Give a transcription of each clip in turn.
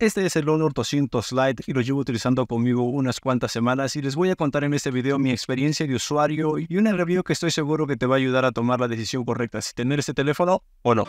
Este es el Honor 200 Lite y lo llevo utilizando conmigo unas cuantas semanas y les voy a contar en este video mi experiencia de usuario y un review que estoy seguro que te va a ayudar a tomar la decisión correcta si tener este teléfono o no.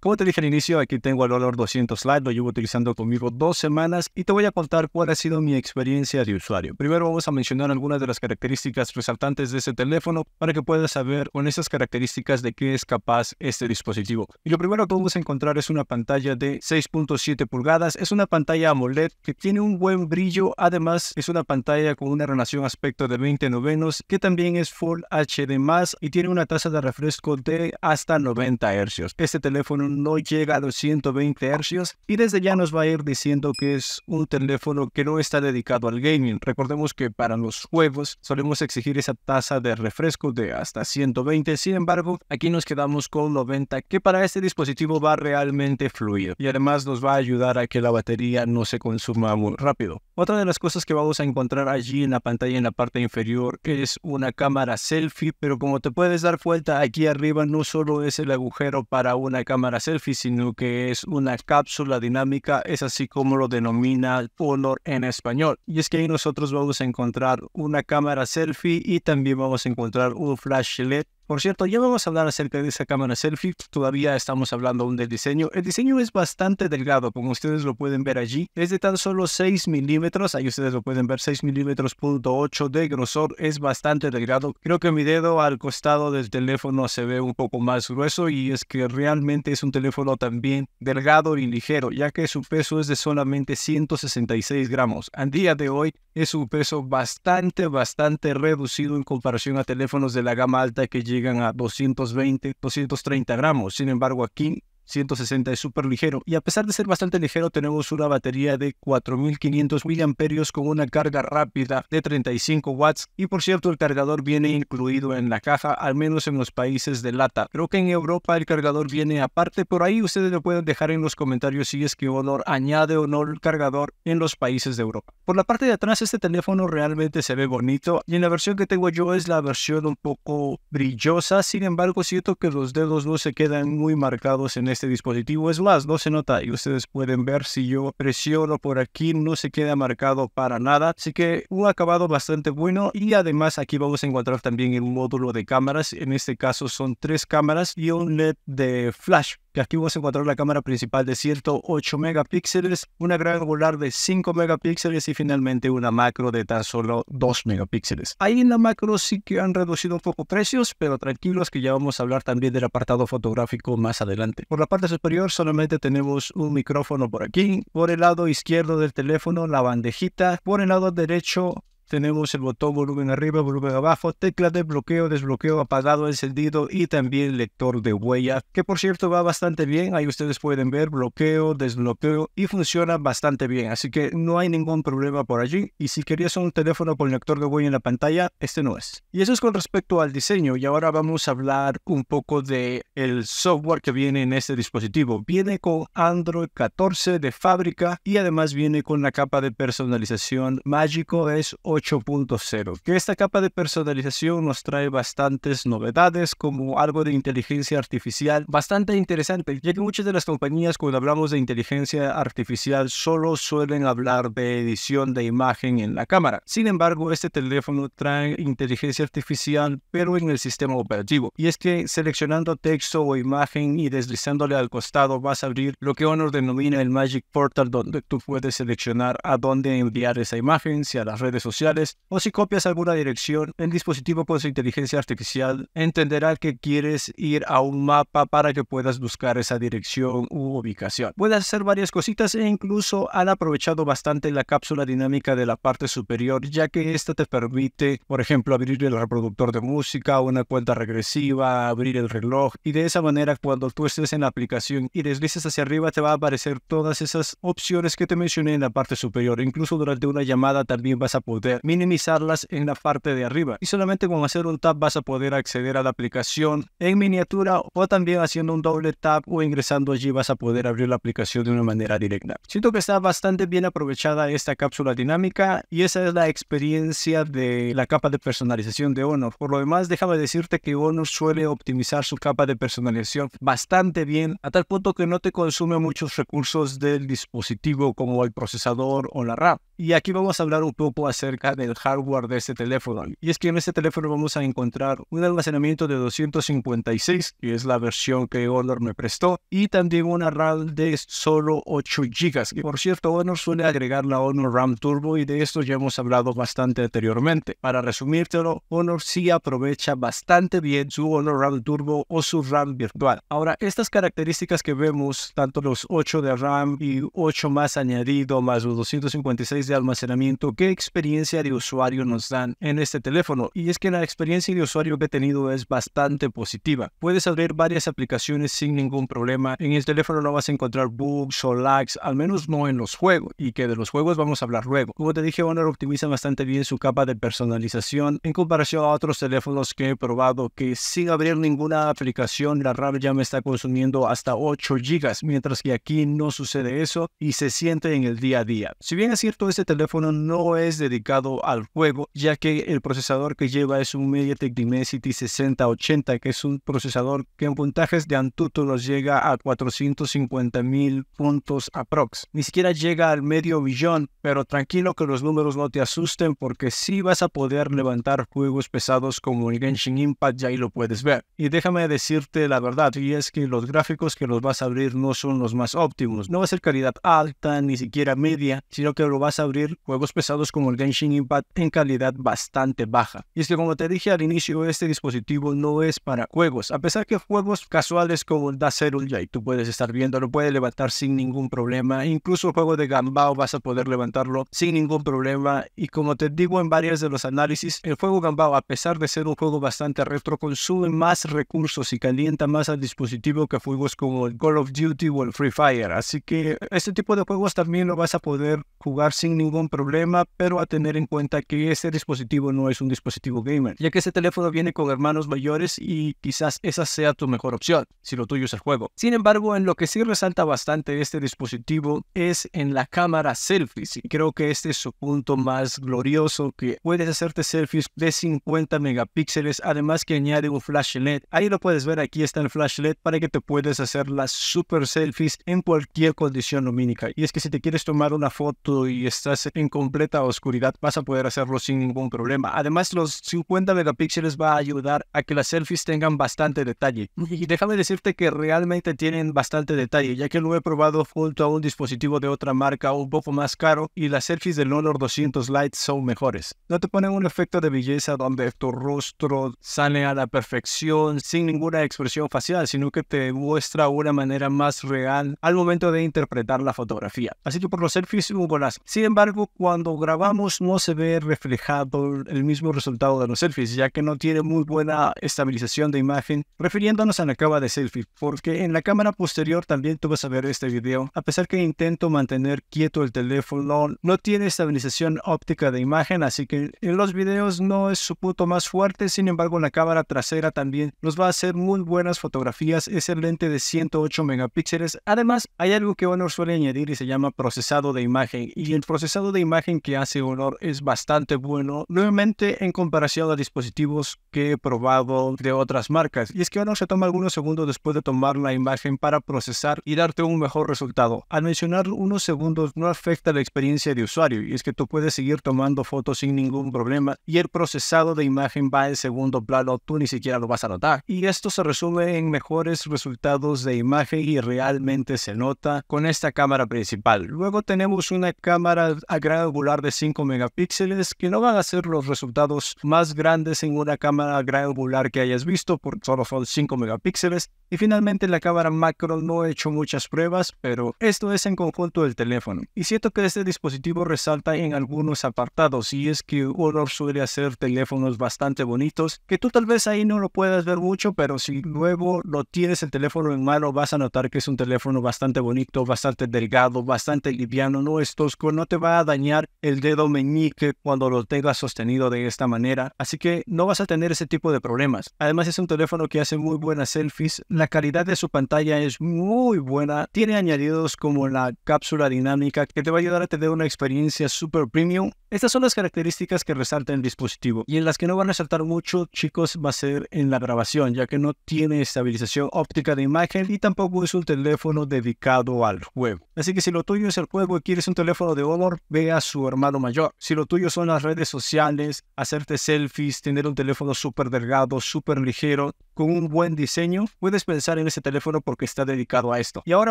Como te dije al inicio, aquí tengo el valor 200 Lite, lo llevo utilizando conmigo dos semanas y te voy a contar cuál ha sido mi experiencia de usuario. Primero vamos a mencionar algunas de las características resaltantes de este teléfono para que puedas saber con esas características de qué es capaz este dispositivo. Y lo primero que vamos a encontrar es una pantalla de 6.7 pulgadas, es una pantalla AMOLED que tiene un buen brillo, además es una pantalla con una relación aspecto de 20 novenos que también es Full HD+, y tiene una tasa de refresco de hasta 90 Hz. Este teléfono no llega a los 120 Hz y desde ya nos va a ir diciendo que es un teléfono que no está dedicado al gaming. Recordemos que para los juegos solemos exigir esa tasa de refresco de hasta 120, sin embargo aquí nos quedamos con 90 que para este dispositivo va realmente fluido y además nos va a ayudar a que la batería no se consuma muy rápido. Otra de las cosas que vamos a encontrar allí en la pantalla en la parte inferior es una cámara selfie, pero como te puedes dar cuenta aquí arriba no solo es el agujero para una cámara selfie, sino que es una cápsula dinámica, es así como lo denomina Honor en español. Y es que ahí nosotros vamos a encontrar una cámara selfie y también vamos a encontrar un flash LED por cierto, ya vamos a hablar acerca de esa cámara selfie. Todavía estamos hablando aún del diseño. El diseño es bastante delgado, como ustedes lo pueden ver allí. Es de tan solo 6 milímetros. Ahí ustedes lo pueden ver, 6 milímetros punto 8 de grosor. Es bastante delgado. Creo que mi dedo al costado del teléfono se ve un poco más grueso y es que realmente es un teléfono también delgado y ligero, ya que su peso es de solamente 166 gramos. Al día de hoy es un peso bastante, bastante reducido en comparación a teléfonos de la gama alta que llegan llegan a 220, 230 gramos. Sin embargo, aquí 160 es súper ligero y a pesar de ser bastante ligero tenemos una batería de 4500 miliamperios con una carga rápida de 35 watts y por cierto el cargador viene incluido en la caja al menos en los países de lata creo que en Europa el cargador viene aparte por ahí ustedes lo pueden dejar en los comentarios si es que Honor añade o no el cargador en los países de Europa por la parte de atrás este teléfono realmente se ve bonito y en la versión que tengo yo es la versión un poco brillosa sin embargo siento que los dedos no se quedan muy marcados en este este dispositivo. Es más, no se nota y ustedes pueden ver si yo presiono por aquí, no se queda marcado para nada. Así que un acabado bastante bueno y además aquí vamos a encontrar también el módulo de cámaras. En este caso son tres cámaras y un LED de flash que aquí vos a encontrar la cámara principal de 108 megapíxeles, una gran angular de 5 megapíxeles y finalmente una macro de tan solo 2 megapíxeles. Ahí en la macro sí que han reducido un poco precios, pero tranquilos que ya vamos a hablar también del apartado fotográfico más adelante. Por la parte superior solamente tenemos un micrófono por aquí, por el lado izquierdo del teléfono la bandejita, por el lado derecho tenemos el botón volumen arriba, volumen abajo, tecla de bloqueo, desbloqueo, apagado, encendido y también lector de huella, que por cierto va bastante bien, ahí ustedes pueden ver bloqueo, desbloqueo y funciona bastante bien, así que no hay ningún problema por allí y si querías un teléfono con lector de huella en la pantalla, este no es. Y eso es con respecto al diseño y ahora vamos a hablar un poco de el software que viene en este dispositivo. Viene con Android 14 de fábrica y además viene con la capa de personalización Mágico es 8.0, que esta capa de personalización nos trae bastantes novedades como algo de inteligencia artificial bastante interesante, ya que muchas de las compañías cuando hablamos de inteligencia artificial solo suelen hablar de edición de imagen en la cámara. Sin embargo, este teléfono trae inteligencia artificial pero en el sistema operativo. Y es que seleccionando texto o imagen y deslizándole al costado vas a abrir lo que Honor denomina el Magic Portal donde tú puedes seleccionar a dónde enviar esa imagen, si a las redes sociales, o si copias alguna dirección, en dispositivo con su inteligencia artificial entenderá que quieres ir a un mapa para que puedas buscar esa dirección u ubicación. Puedes hacer varias cositas e incluso han aprovechado bastante la cápsula dinámica de la parte superior, ya que esta te permite, por ejemplo, abrir el reproductor de música, una cuenta regresiva, abrir el reloj y de esa manera cuando tú estés en la aplicación y deslices hacia arriba te va a aparecer todas esas opciones que te mencioné en la parte superior. Incluso durante una llamada también vas a poder minimizarlas en la parte de arriba. Y solamente con hacer un tap vas a poder acceder a la aplicación en miniatura o también haciendo un doble tap o ingresando allí vas a poder abrir la aplicación de una manera directa. Siento que está bastante bien aprovechada esta cápsula dinámica y esa es la experiencia de la capa de personalización de Honor. Por lo demás, déjame decirte que Honor suele optimizar su capa de personalización bastante bien a tal punto que no te consume muchos recursos del dispositivo como el procesador o la RAM. Y aquí vamos a hablar un poco acerca del hardware de este teléfono. Y es que en este teléfono vamos a encontrar un almacenamiento de 256, que es la versión que Honor me prestó, y también una RAM de solo 8 GB. Y por cierto, Honor suele agregar la Honor RAM Turbo y de esto ya hemos hablado bastante anteriormente. Para resumírtelo, Honor sí aprovecha bastante bien su Honor RAM Turbo o su RAM virtual. Ahora, estas características que vemos, tanto los 8 de RAM y 8 más añadido más los 256 de almacenamiento, ¿qué experiencia de usuario nos dan en este teléfono? Y es que la experiencia de usuario que he tenido es bastante positiva. Puedes abrir varias aplicaciones sin ningún problema. En el teléfono no vas a encontrar bugs o lags, al menos no en los juegos, y que de los juegos vamos a hablar luego. Como te dije, Honor optimiza bastante bien su capa de personalización en comparación a otros teléfonos que he probado que sin abrir ninguna aplicación la RAM ya me está consumiendo hasta 8 GB, mientras que aquí no sucede eso y se siente en el día a día. Si bien es cierto, es este teléfono no es dedicado al juego, ya que el procesador que lleva es un MediaTek Dimensity 6080, que es un procesador que en puntajes de Antutu nos llega a 450 mil puntos aprox. Ni siquiera llega al medio billón, pero tranquilo que los números no te asusten porque sí vas a poder levantar juegos pesados como el Genshin Impact, ya ahí lo puedes ver. Y déjame decirte la verdad, y es que los gráficos que los vas a abrir no son los más óptimos. No va a ser calidad alta, ni siquiera media, sino que lo vas a juegos pesados como el Genshin Impact en calidad bastante baja. Y es que como te dije al inicio, este dispositivo no es para juegos. A pesar que juegos casuales como el Dazzle y tú puedes estar viendo, lo puedes levantar sin ningún problema. Incluso el juego de Gambao vas a poder levantarlo sin ningún problema. Y como te digo en varias de los análisis, el juego Gambao, a pesar de ser un juego bastante retro, consume más recursos y calienta más al dispositivo que juegos como el Call of Duty o el Free Fire. Así que este tipo de juegos también lo vas a poder jugar sin ningún problema, pero a tener en cuenta que ese dispositivo no es un dispositivo gamer, ya que ese teléfono viene con hermanos mayores y quizás esa sea tu mejor opción, si lo tuyo es el juego. Sin embargo, en lo que sí resalta bastante este dispositivo es en la cámara selfies, y creo que este es su punto más glorioso, que puedes hacerte selfies de 50 megapíxeles, además que añade un flash LED. Ahí lo puedes ver, aquí está el flash LED para que te puedes hacer las super selfies en cualquier condición lumínica. Y es que si te quieres tomar una foto y estar en completa oscuridad, vas a poder hacerlo sin ningún problema. Además, los 50 megapíxeles va a ayudar a que las selfies tengan bastante detalle. Y déjame decirte que realmente tienen bastante detalle, ya que lo he probado junto a un dispositivo de otra marca un poco más caro y las selfies del Honor 200 Lite son mejores. No te ponen un efecto de belleza donde tu rostro sale a la perfección sin ninguna expresión facial, sino que te muestra una manera más real al momento de interpretar la fotografía. Así que por los selfies, hubo las Sin embargo, cuando grabamos no se ve reflejado el mismo resultado de los selfies, ya que no tiene muy buena estabilización de imagen, refiriéndonos a la cámara de selfie, porque en la cámara posterior también tú vas a ver este video, a pesar que intento mantener quieto el teléfono, no tiene estabilización óptica de imagen, así que en los videos no es su punto más fuerte, sin embargo la cámara trasera también nos va a hacer muy buenas fotografías, es el lente de 108 megapíxeles, además hay algo que Honor suele añadir y se llama procesado de imagen, y el procesado de imagen que hace Honor es bastante bueno, nuevamente en comparación a dispositivos que he probado de otras marcas. Y es que Honor se toma algunos segundos después de tomar la imagen para procesar y darte un mejor resultado. Al mencionar unos segundos no afecta la experiencia de usuario, y es que tú puedes seguir tomando fotos sin ningún problema y el procesado de imagen va en segundo plano, tú ni siquiera lo vas a notar. Y esto se resume en mejores resultados de imagen y realmente se nota con esta cámara principal. Luego tenemos una cámara gran angular de 5 megapíxeles, que no van a ser los resultados más grandes en una cámara angular que hayas visto, por solo son 5 megapíxeles. Y finalmente la cámara macro no he hecho muchas pruebas, pero esto es en conjunto del teléfono. Y siento que este dispositivo resalta en algunos apartados, y es que Honor suele hacer teléfonos bastante bonitos, que tú tal vez ahí no lo puedas ver mucho, pero si luego lo tienes el teléfono en mano, vas a notar que es un teléfono bastante bonito, bastante delgado, bastante liviano, no es tosco, no te va a dañar el dedo meñique cuando lo tengas sostenido de esta manera, así que no vas a tener ese tipo de problemas. Además es un teléfono que hace muy buenas selfies, la calidad de su pantalla es muy buena, tiene añadidos como la cápsula dinámica que te va a ayudar a tener una experiencia super premium. Estas son las características que resalta el dispositivo y en las que no van a resaltar mucho chicos va a ser en la grabación ya que no tiene estabilización óptica de imagen y tampoco es un teléfono dedicado al juego. Así que si lo tuyo es el juego y quieres un teléfono de oro ve a su hermano mayor. Si lo tuyo son las redes sociales, hacerte selfies, tener un teléfono súper delgado, súper ligero, con un buen diseño, puedes pensar en este teléfono porque está dedicado a esto. Y ahora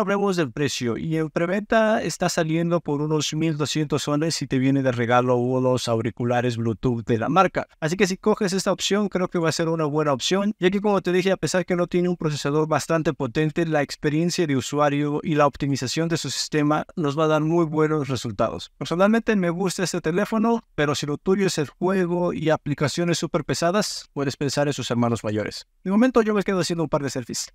hablemos del precio. Y en preventa está saliendo por unos 1200 soles si te viene de regalo los auriculares Bluetooth de la marca. Así que si coges esta opción, creo que va a ser una buena opción, Y aquí como te dije, a pesar que no tiene un procesador bastante potente, la experiencia de usuario y la optimización de su sistema nos va a dar muy buenos resultados. Personalmente me gusta este teléfono, pero si lo tuyo es el juego y aplicaciones súper pesadas, puedes pensar en sus hermanos mayores momento yo me quedo haciendo un par de selfies.